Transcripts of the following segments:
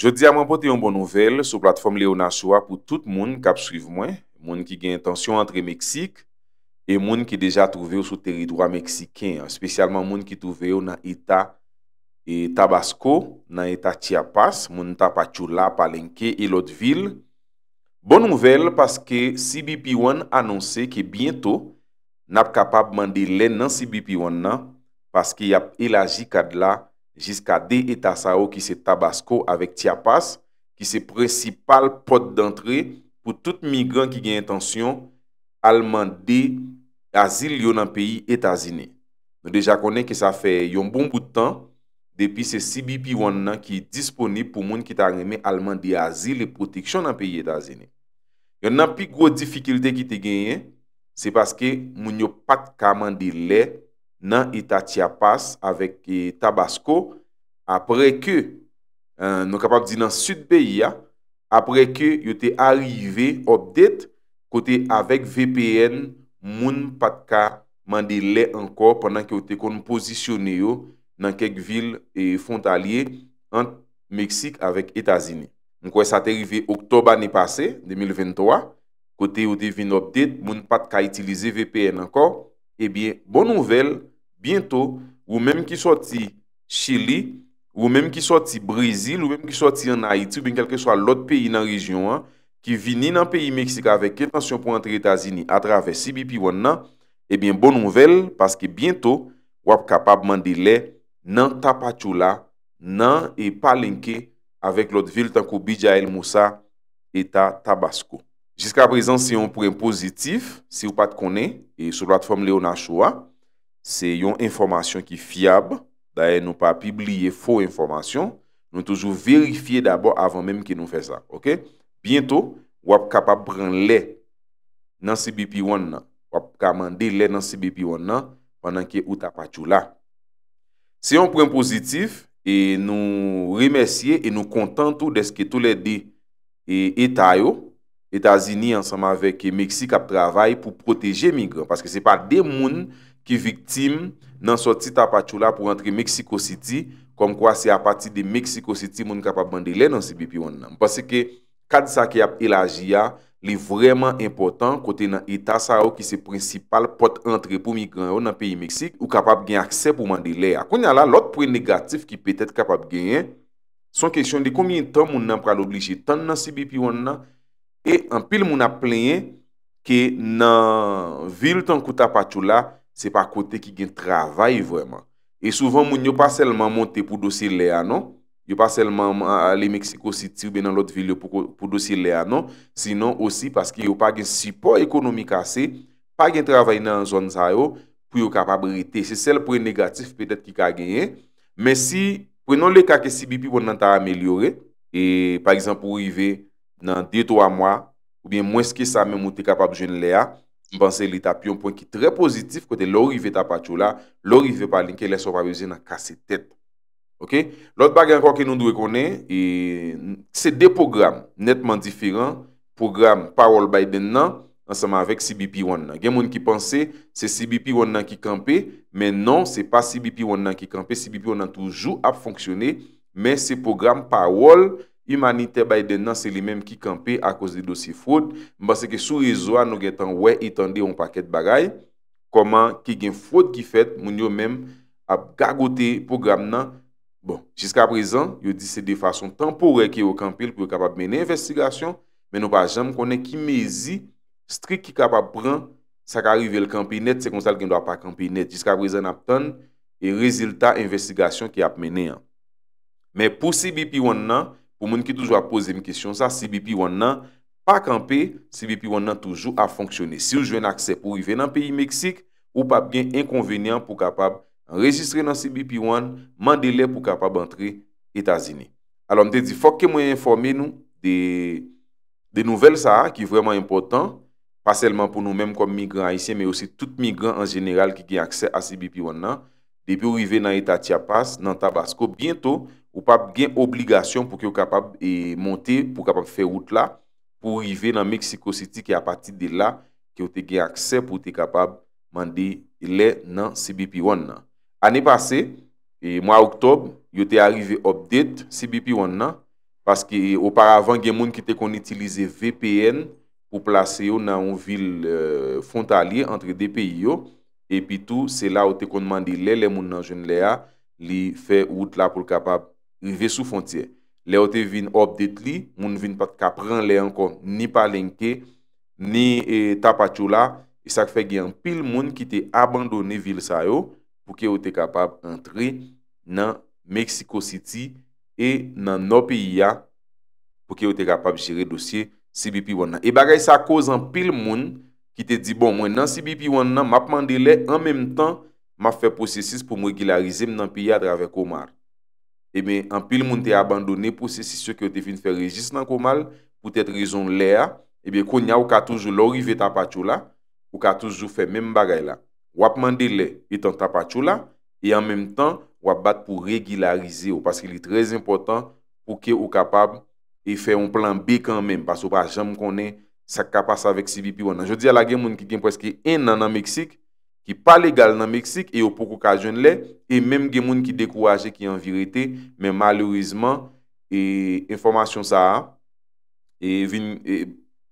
Je diya mwen pote yon bon nouvel sou platform Leona Shoa pou tout moun kap srive mwen, moun ki gen tansyon antre Meksik, e moun ki deja trouve ou sou teridwa Meksiken, spesyalman moun ki trouve ou nan Eta e Tabasco, nan Eta Chiapas, moun tapachou la Palenke, elot vil. Bon nouvel paske CBP1 anonse ke biento nap kapap mande len nan CBP1 nan, paske yap elaji kad la Meksik. jiska de Etasaho ki se Tabasco avèk Tiapas, ki se precipal pot d'antre pou tout migran ki gen yon tansyon, alman de azil yon an peyi Etasine. Nou deja konen ki sa fè yon bon boutan, depi se CBP-1 nan ki disponib pou moun ki ta reme alman de azil e proteksyon an peyi Etasine. Yon nan pi gro difikilte ki te genyen, se paske moun yo pat kaman de lèk nan Itatia Pass avek e, Tabasco apre ke e, nou kapak di nan sud peyi ya apre ke yote arive obdet kote avek VPN moun pat ka mande le anko penan ki yote kon posisyone yo nan kek vil e font alye ant Meksik avek Etasini nou kwen sa te rive oktoba ni pase 2023 kote yote vin obdet moun pat ka itilize VPN anko ebyen bon nouvel Biento, ou menm ki soti Chile, ou menm ki soti Brazil, ou menm ki soti en Haiti, ou menm kelke swa lot peyi nan rejyon an, ki vini nan peyi Meksika avek etansyon pou antre Etasini atrave CBP1 nan, ebyen eh bon nouvel, paske biento wap kapab mandi le nan tapachou la, nan e palenke avek lot vil tanko Bidja El Moussa eta Tabasco. Jiska prezant si yon prem pozitif, si yon pat konen, e sou platform le yon achowa, Se yon informasyon ki fiyab, daye nou pa pibliye fo informasyon, nou toujou verifiye d'abord avan menm ki nou fè sa, ok? Piyento, wap kapap bran lè nan CBP1 nan, wap kamande lè nan CBP1 nan, panan ki ou tapachou la. Se yon pren pozitif, e nou remersye, e nou kontantou deske tou lè de etay yo, etazini ansama vek meksika pravay pou proteje migran, paske se pa de mounen ki viktim nan soti tapachou la pou rentre Meksiko City, kom kwa se apati de Meksiko City moun kapap mande le nan Sibipi won nan. Pase ke kad sa ki ap elajia, li vreman important kote nan Eta Sao ki se prinsipal pot rentre pou migran yo nan peyi Meksik, ou kapap gen akse pou mande le. Akon ya la, lot pre negatif ki petet kapap gen, son kesyon di komyen ton moun nan pral oblije ton nan Sibipi won nan, e an pil moun ap plenye ke nan vil ton kouta patchou la, Se pa kote ki gen travay vreman. E souvan moun yo pa selman monte pou dosye le a, non? Yo pa selman le Meksiko si tirbe nan lot vil yo pou dosye le a, non? Sinon osi paske yo pa gen support ekonomik ase, pa gen travay nan zon zayo pou yo kapabriti. Se sel pre negatif petet ki ka genye, men si pre non le kake si bi pi pou nan ta amelyore, e parizan pou rive nan 2-3 mwa, ou bien mwenske sa men mwote kapab jen le a, Bansè li tap yon pwen ki trè pozitif kote lor i ve tap a chou la, lor i ve palin ke lè so pa rejè nan kase tèt. Ok, lot bagan kwa ke nou dwe konè, e, se de program netman diferan, program parol bayden nan, ansama avèk CBP One nan. imanite bayden nan se li menm ki kampe a koz li dosi fraud, mbase ke sou rezoa nou gen tan we itande yon paket bagay, koman ki gen fraud ki fet, moun yo menm ap gagote program nan. Bon, jiska prezan, yo di se de fason tanpore ki yo kampe, l pou yo kapap mene investigasyon, men nou pa jam konen ki mezi, strik ki kapap pran sa ka rive l kampi net, se kon sal gen do ap pa kampi net. Jiska prezan ap ton, e rezultat investigasyon ki ap mene. Men pou se bi pi won nan, pou moun ki toujwa pose m kesyon sa, CBP One nan, pa kampe, CBP One nan toujwa a fonksyone. Si ou jwen akse pou rive nan peyi Meksik, ou pa bwen enkonvenyan pou kapab enregistre nan CBP One, mande le pou kapab antre Etasini. Alon, m te di, fok ke mwen informe nou de nouvel sa a, ki vreman important, pa selman pou nou menm kom migran a isye, me osi tout migran an jeneral ki gen akse a CBP One nan, de pe ou rive nan Etatia Paz, nan Tabasco, mwen jenye, ou pa gen obligasyon pou ki ou kapab e, monte pou kapab fe wout la pou rive nan Mexico City ki a pati de la ki ou te gen akse pou te kapab mandi le nan CBP1 nan. Ani pase, e, mwa oktob yo te arrive update CBP1 nan paske e, oparavan gen moun ki te kon itilize VPN pou plase yo nan ou vil fontalie entre de peyi yo epi tou se la ou te kon mandi le le moun nan jen le a li fe wout la pou kapab Ni ve sou fontye. Le ou te vin obdet li, moun vin pat ka pran le ankon ni palenke, ni e, tapachou la. E sak fe gyan pil moun ki te abandone vil sayo pou ke ou te kapab entri nan Mexico City e nan nou piya pou ke ou te kapab jire dosye CBP 1 nan. E bagay sa kozan pil moun ki te di bon mwen nan CBP 1 nan map mande le anmenm tan map fe posesis pou mwegilarize m nan piya drave komar. Ebe, eh an pil moun te abandone pou se si sou ki ou te fin fè rejist nan komal, pou tèt rezon le a, ebe, konya ou ka toujou lorive tapachou la, ou ka toujou fè men bagay la. Wap mande le, etan tapachou la, e an menm tan, wap bat pou regularize ou, paske li trez important pou ke ou kapab e fè un plan B kanmen, paske ou pa jam konen sa kapas avèk CVP wana. Je di a la gen moun ki gen pweske en nan an Meksik, ki pa legal nan Meksik, e yo pou kou ka joun le, e menm gen moun ki dekouraje ki an virite, men malourizman, e informasyon sa a, e, e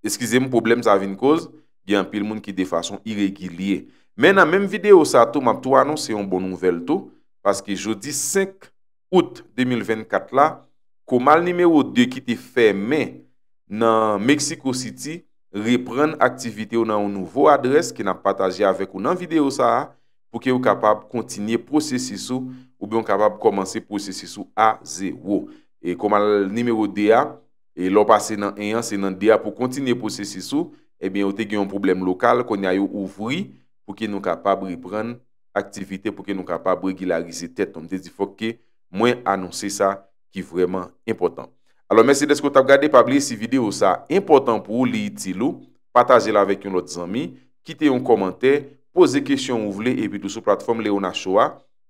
eskize m poublem sa avin koz, gen pil moun ki de fason iregilye. Men nan menm video sa to, map tou anons se yon bon nouvel to, paske jodi 5 out 2024 la, kou mal nime ou dekite fe men, nan Meksiko City, repren aktivite ou nan ou nouvo adres ki nan pataje avek ou nan video sa a pou ki ou kapab kontinye prosesi sou ou bi ou kapab komanse prosesi sou a, ze, wo. E koman al nimero de a, e lor pase nan en yan, se nan de a pou kontinye prosesi sou, e bi ou te gen yon problem lokal kon ya yo ouvri pou ki nou kapab repren aktivite pou ki nou kapab regilarize tet. Omde di fok ke mwen anonsi sa ki vreman impotant. Alò, mèsi desko tap gade pabli si vide ou sa impotant pou ou li iti lou, pataje la vek yon lot zami, kite yon komante, pose kèsyon ou vle, epi dousou platform le ou na chowa.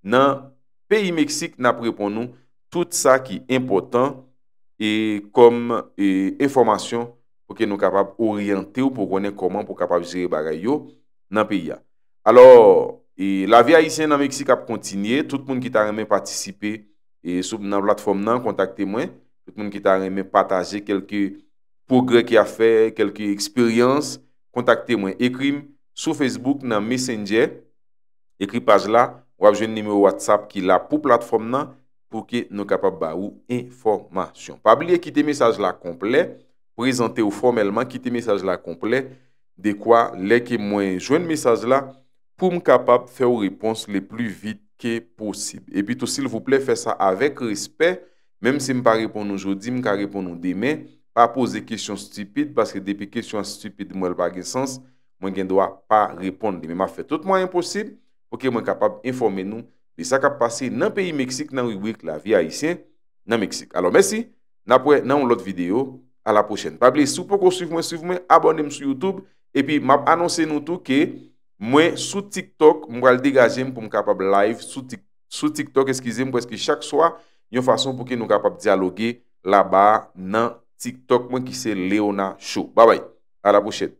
Nan, peyi Meksik nap repon nou tout sa ki impotant e kom e informasyon pou ke nou kapab oryante ou pou konen koman pou kapab jere bagay yo nan peyi ya. Alò, la vi a yise nan Meksik ap kontinye, tout moun ki ta remen patisipe sou nan platform nan, kontakte mwen. tout moun ki ta reme pataje kelke progre ki a fe, kelke eksperyans, kontakte mwen ekrim sou Facebook nan Messenger, ekri paj la, wap jwen nime watsap ki la pou platform nan, pou ki nou kapap ba ou informasyon. Pabliye kite mesaj la komple, prezante ou formelman kite mesaj la komple, dekwa leke mwen jwen mesaj la, pou m kapap fe ou ripons le plu vit ke posib. E pi tou sil vople fe sa avek respet, Mèm se m pa repon nou jodi, m ka repon nou demè, pa pose kèsyon stupide, paske depè kèsyon stupide m wèl bagè sens, mwen gen dowa pa repon demè. M a fè tout mwen yon posib, pou kè m wè kapap informe nou, di sa kap pase nan peyi Meksik, nan wèk la viye Haitien nan Meksik. Alon, mèsi, nan pouè e, nan lout videyo, a la pochèn. Pabli, sou pou kon souf mwen, souf mwen, abonem sou Youtube, epi m ap anonsen nou tou ke, mwen sou TikTok, m wèl degajem pou m kapap live, sou TikTok, eskize m pou eske chak Yon fason pou ki nou kapap diyaloge la ba nan TikTok mwen ki se Leona Show. Babay, a la pochete.